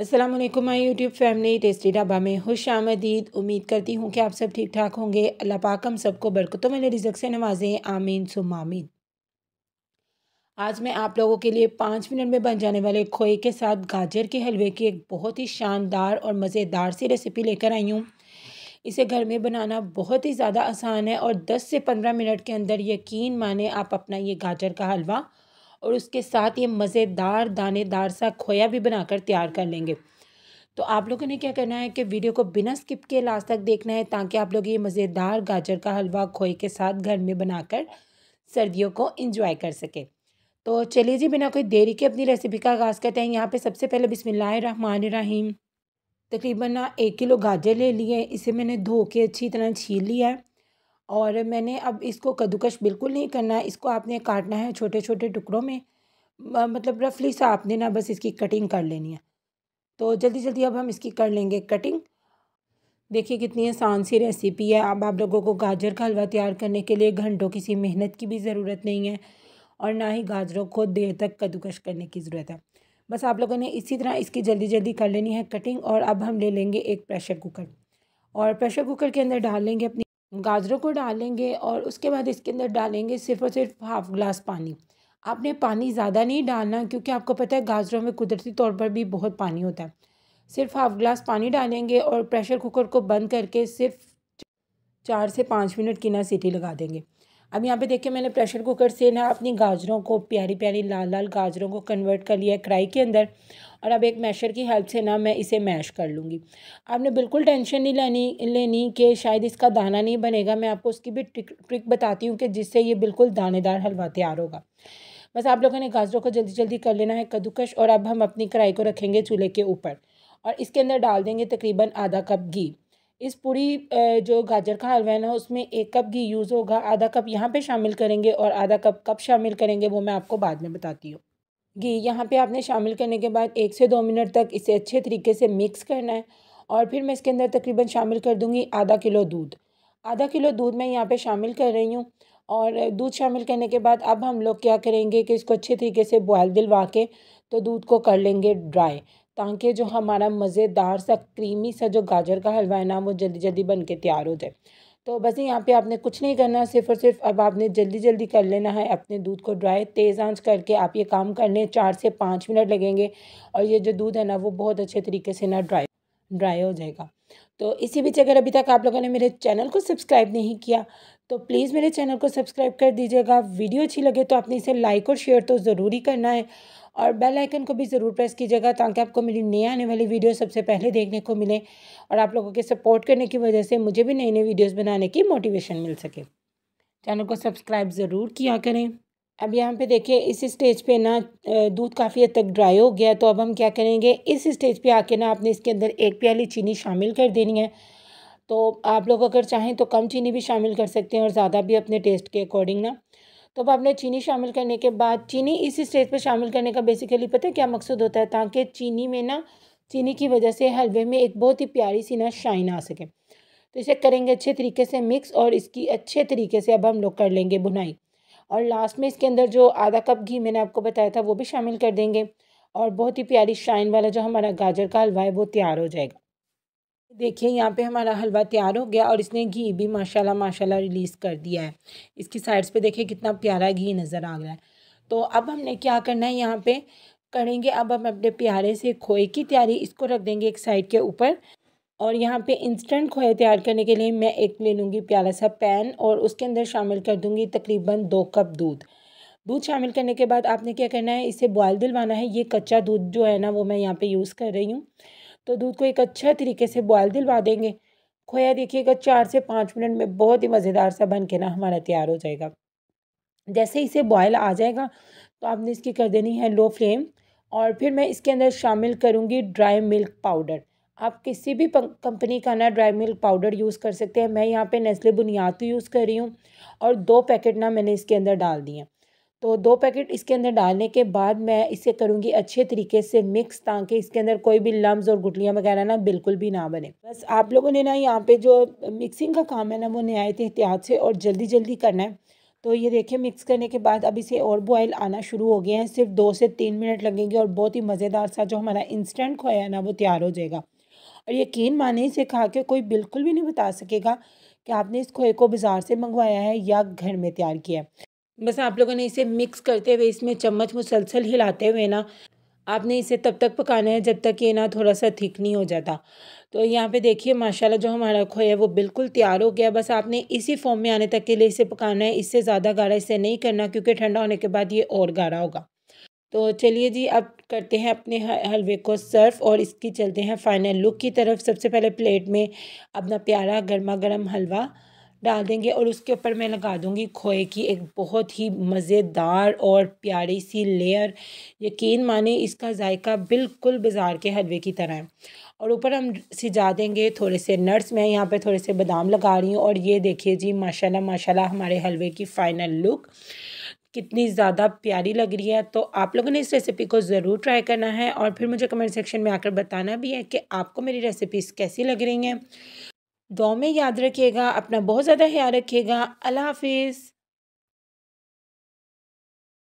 Aslam my YouTube family tasty dhaba में खुश आमदीद उम्मीद करती हूँ कि आप सब ठीक ठाक होंगे अल्लाह पाक हम सबको बरकतों में रिजक से नवाजें आमीन सुमामीन आज मैं आप लोगों के लिए पाँच मिनट में बन जाने वाले खोए के साथ गाजर के हलवे की एक बहुत ही शानदार और मज़ेदार सी रेसिपी लेकर आई हूँ इसे घर में बनाना बहुत ही ज़्यादा आसान है और दस से पंद्रह मिनट के अंदर यकीन माने आप अपना ये गाजर का हलवा और उसके साथ ये मज़ेदार दानेदार सा खोया भी बनाकर तैयार कर लेंगे तो आप लोगों ने क्या करना है कि वीडियो को बिना स्किप किए लास्ट तक देखना है ताकि आप लोग ये मज़ेदार गाजर का हलवा खोए के साथ घर में बनाकर सर्दियों को इंजॉय कर सकें तो चलिए जी बिना कोई देरी के अपनी रेसिपी का आगाज़ करते हैं यहाँ पे सबसे पहले बिसमान रहीम तकरीबन ना एक किलो गाजर ले लिए इसे मैंने धो के अच्छी तरह छील लिया है और मैंने अब इसको कद्दूकश बिल्कुल नहीं करना है इसको आपने काटना है छोटे छोटे टुकड़ों में मतलब रफली सा आपने ना बस इसकी कटिंग कर लेनी है तो जल्दी जल्दी अब हम इसकी कर लेंगे कटिंग देखिए कितनी आसान सी रेसिपी है अब आप लोगों को गाजर का हलवा तैयार करने के लिए घंटों किसी मेहनत की भी ज़रूरत नहीं है और ना ही गाजरों को देर तक कद्दूकश करने की ज़रूरत है बस आप लोगों ने इसी तरह इसकी जल्दी जल्दी कर लेनी है कटिंग और अब हम ले लेंगे एक प्रेशर कुकर और प्रेशर कुकर के अंदर डाल लेंगे अपनी गाजरों को डालेंगे और उसके बाद इसके अंदर डालेंगे सिर्फ और सिर्फ हाफ ग्लास पानी आपने पानी ज़्यादा नहीं डालना क्योंकि आपको पता है गाजरों में कुदरती तौर पर भी बहुत पानी होता है सिर्फ हाफ ग्लास पानी डालेंगे और प्रेशर कुकर को बंद करके सिर्फ चार से पाँच मिनट की ना सीटी लगा देंगे अब यहाँ पे देखिए मैंने प्रेशर कुकर से ना अपनी गाजरों को प्यारी प्यारी लाल लाल गाजरों को कन्वर्ट कर लिया कढ़ाई के अंदर और अब एक मैशर की हेल्प से ना मैं इसे मैश कर लूँगी आपने बिल्कुल टेंशन नहीं लेनी लेनी कि शायद इसका दाना नहीं बनेगा मैं आपको उसकी भी ट्रिक ट्रिक बताती हूँ कि जिससे ये बिल्कुल दानेदार हलवा तैयार होगा बस आप लोगों ने गाजरों को जल्दी जल्दी कर लेना है कद्दूकश और अब हम अपनी कढ़ाई को रखेंगे चूल्हे के ऊपर और इसके अंदर डाल देंगे तकरीबन आधा कप घी इस पूरी जो गाजर का हलवा है ना उसमें एक कप घी यूज़ होगा आधा कप यहाँ पे शामिल करेंगे और आधा कप कप शामिल करेंगे वो मैं आपको बाद में बताती हूँ घी यहाँ पे आपने शामिल करने के बाद एक से दो मिनट तक इसे अच्छे तरीके से मिक्स करना है और फिर मैं इसके अंदर तकरीबन शामिल कर दूँगी आधा किलो दूध आधा किलो दूध मैं यहाँ पे शामिल कर रही हूँ और दूध शामिल करने के बाद अब हम लोग क्या करेंगे कि इसको अच्छे तरीके से बॉयल दिलवा के तो दूध को कर लेंगे ड्राई ताकि जो हमारा मज़ेदार सा क्रीमी सा जो गाजर का हलवा है ना वो जल्दी जल्दी बन के तैयार हो जाए तो बस यहाँ पे आपने कुछ नहीं करना सिर्फ और सिर्फ अब आपने जल्दी जल्दी कर लेना है अपने दूध को ड्राई तेज़ आंच करके आप ये काम कर लें चार से पाँच मिनट लगेंगे और ये जो दूध है ना वो बहुत अच्छे तरीके से ना ड्राई ड्राई हो जाएगा तो इसी बीच अगर अभी तक आप लोगों ने मेरे चैनल को सब्सक्राइब नहीं किया तो प्लीज़ मेरे चैनल को सब्सक्राइब कर दीजिएगा वीडियो अच्छी लगे तो आपने इसे लाइक और शेयर तो ज़रूरी करना है और बेल आइकन को भी ज़रूर प्रेस कीजिएगा ताकि आपको मेरी नई आने वाली वीडियो सबसे पहले देखने को मिले और आप लोगों के सपोर्ट करने की वजह से मुझे भी नई नई वीडियोज़ बनाने की मोटिवेशन मिल सके चैनल को सब्सक्राइब ज़रूर किया करें अब यहाँ पे देखिए इस स्टेज पे ना दूध काफ़ी हद तक ड्राई हो गया तो अब हम क्या करेंगे इस स्टेज पे आके ना आपने इसके अंदर एक प्याली चीनी शामिल कर देनी है तो आप लोग अगर चाहें तो कम चीनी भी शामिल कर सकते हैं और ज़्यादा भी अपने टेस्ट के अकॉर्डिंग ना तो अब आपने चीनी शामिल करने के बाद चीनी इसी स्टेज पर शामिल करने का बेसिकली पता है क्या मकसद होता है ताकि चीनी में ना चीनी की वजह से हलवे में एक बहुत ही प्यारी सी ना शाइन आ सके तो इसे करेंगे अच्छे तरीके से मिक्स और इसकी अच्छे तरीके से अब हम लोग कर लेंगे बुनाई और लास्ट में इसके अंदर जो आधा कप घी मैंने आपको बताया था वो भी शामिल कर देंगे और बहुत ही प्यारी शाइन वाला जो हमारा गाजर का हलवा है वो तैयार हो जाएगा देखिए यहाँ पे हमारा हलवा तैयार हो गया और इसने घी भी माशाल्लाह माशाल्लाह रिलीज़ कर दिया है इसकी साइड्स पे देखिए कितना प्यारा घी नज़र आ रहा है तो अब हमने क्या करना है यहाँ पे करेंगे अब हम अपने प्यारे से खोए की तैयारी इसको रख देंगे एक साइड के ऊपर और यहाँ पे इंस्टेंट खोए तैयार करने के लिए मैं एक ले लूँगी प्यारा सा पैन और उसके अंदर शामिल कर दूँगी तकरीबन दो कप दूध दूध शामिल करने के बाद आपने क्या करना है इसे बॉयल दिलवाना है ये कच्चा दूध जो है ना वो मैं यहाँ पर यूज़ कर रही हूँ तो दूध को एक अच्छा तरीके से बॉयल दिलवा देंगे खोया देखिएगा चार से पाँच मिनट में बहुत ही मज़ेदार सा बन के ना हमारा तैयार हो जाएगा जैसे इसे बॉयल आ जाएगा तो आपने इसकी कर देनी है लो फ्लेम और फिर मैं इसके अंदर शामिल करूँगी ड्राई मिल्क पाउडर आप किसी भी कंपनी का ना ड्राई मिल्क पाउडर यूज़ कर सकते हैं मैं यहाँ पे नेस्ले बुनियाद यूज़ तो कर रही हूँ और दो पैकेट ना मैंने इसके अंदर डाल दिए तो दो पैकेट इसके अंदर डालने के बाद मैं इसे करूँगी अच्छे तरीके से मिक्स ताकि इसके अंदर कोई भी लम्ब और गुटलियाँ वगैरह ना बिल्कुल भी ना बने बस आप लोगों ने ना यहाँ पे जो मिक्सिंग का काम है ना वो नहायत एहतियात से और जल्दी जल्दी करना है तो ये देखिए मिक्स करने के बाद अब इसे और बॉयल आना शुरू हो गया है सिर्फ दो से तीन मिनट लगेंगे और बहुत ही मज़ेदार सा जो हमारा इंस्टेंट खोया है ना वो तैयार हो जाएगा और यकीन माने इसे खा के कोई बिल्कुल भी नहीं बता सकेगा कि आपने इस खोए को बाज़ार से मंगवाया है या घर में तैयार किया है बस आप लोगों ने इसे मिक्स करते हुए इसमें चम्मच मुसलसल हिलाते हुए ना आपने इसे तब तक पकाना है जब तक ये ना थोड़ा सा थिक नहीं हो जाता तो यहाँ पे देखिए माशाल्लाह जो हमारा खोया है वो बिल्कुल तैयार हो गया बस आपने इसी फॉर्म में आने तक के लिए इसे पकाना है इससे ज़्यादा गाढ़ा इसे नहीं करना क्योंकि ठंडा होने के बाद ये और गाढ़ा होगा तो चलिए जी अब करते हैं अपने हलवे को सर्व और इसकी चलते हैं फाइनल लुक की तरफ सबसे पहले प्लेट में अपना प्यारा गर्मा गर्म हलवा डाल देंगे और उसके ऊपर मैं लगा दूँगी खोए की एक बहुत ही मज़ेदार और प्यारी सी लेयर यकीन माने इसका जायका बिल्कुल बाज़ार के हलवे की तरह है और ऊपर हम सिजा देंगे थोड़े से नट्स मैं यहाँ पे थोड़े से बादाम लगा रही हूँ और ये देखिए जी माशाल्लाह माशाल्लाह हमारे हलवे की फ़ाइनल लुक कितनी ज़्यादा प्यारी लग रही है तो आप लोगों ने इस रेसिपी को ज़रूर ट्राई करना है और फिर मुझे कमेंट सेक्शन में आकर बताना भी है कि आपको मेरी रेसिपीज़ कैसी लग रही हैं दो में याद रखिएगा अपना बहुत ज़्यादा ख्याल रखिएगा अल्लाह हाफिज़